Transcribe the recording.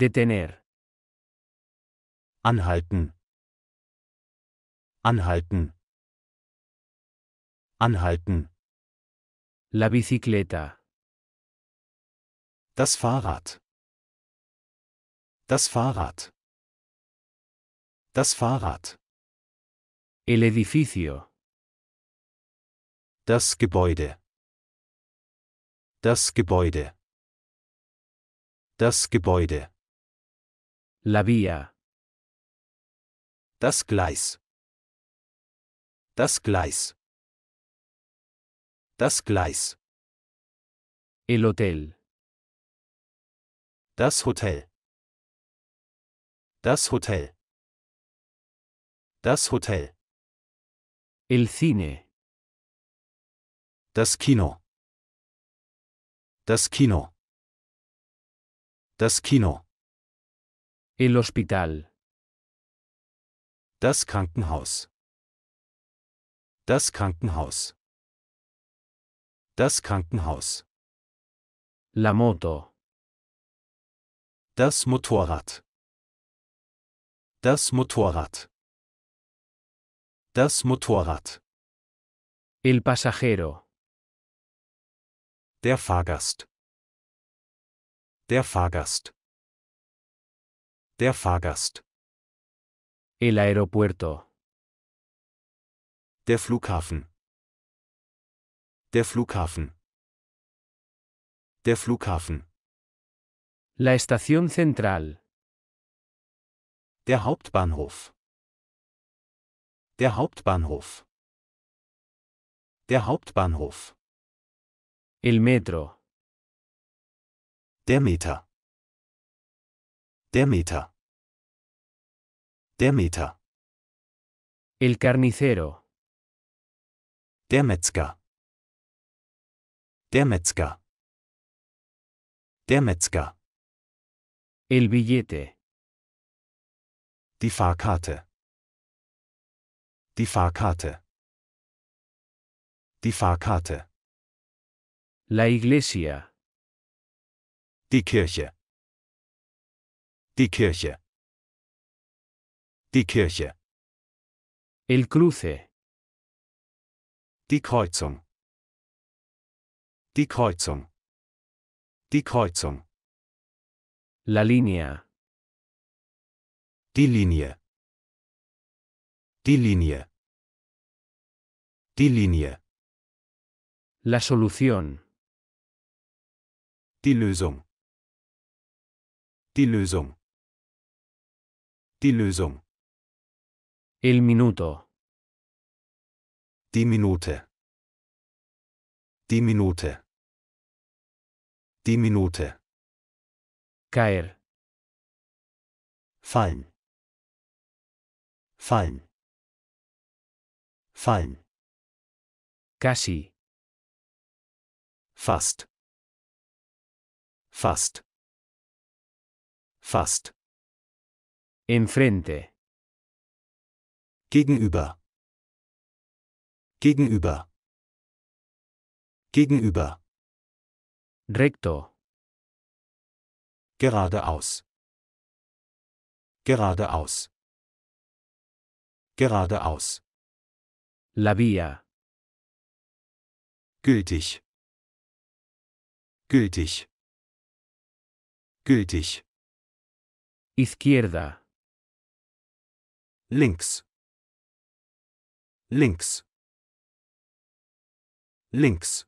Detener. Anhalten. Anhalten. Anhalten. La bicicleta. Das Fahrrad. Das Fahrrad. Das Fahrrad. El edificio. Das Gebäude. Das Gebäude. Das Gebäude. La vía. Das Gleis. Das Gleis. Das Gleis. El hotel. Das Hotel. Das Hotel. Das Hotel. El cine. Das Kino. Das Kino. Das Kino. El hospital. Das Krankenhaus. Das Krankenhaus. Das Krankenhaus. La moto. Das Motorrad. Das Motorrad. Das Motorrad. El pasajero. Der Fahrgast. Der Fahrgast der Fahrgast. El aeropuerto. Der Flughafen. Der Flughafen. Der Flughafen. La estación central. Der Hauptbahnhof. Der Hauptbahnhof. Der Hauptbahnhof. El metro. Der Meter. Der Meter. Der Meter. El carnicero. Der Metzger. Der Metzger. Der Metzger. El billete. Die Fahrkarte. Die Fahrkarte. Die Fahrkarte. La iglesia. Die Kirche. Die Kirche. Die Kirche. El cruce. Die Kreuzung. Die Kreuzung. Die Kreuzung. La linea. Die Linie. Die Linie. Die Linie. La solución. Die Lösung. Die Lösung. Die Lösung. El minuto. Die Minute. Die Minute. Die Minute. Caer. Fallen. Fallen. Fallen. Casi. Fast. Fast. Fast. Enfrente. Gegenüber. Gegenüber. Gegenüber. Recto. Geradeaus. Geradeaus. Geradeaus. La via. Gültig. Gültig. Gültig. Izquierda links links links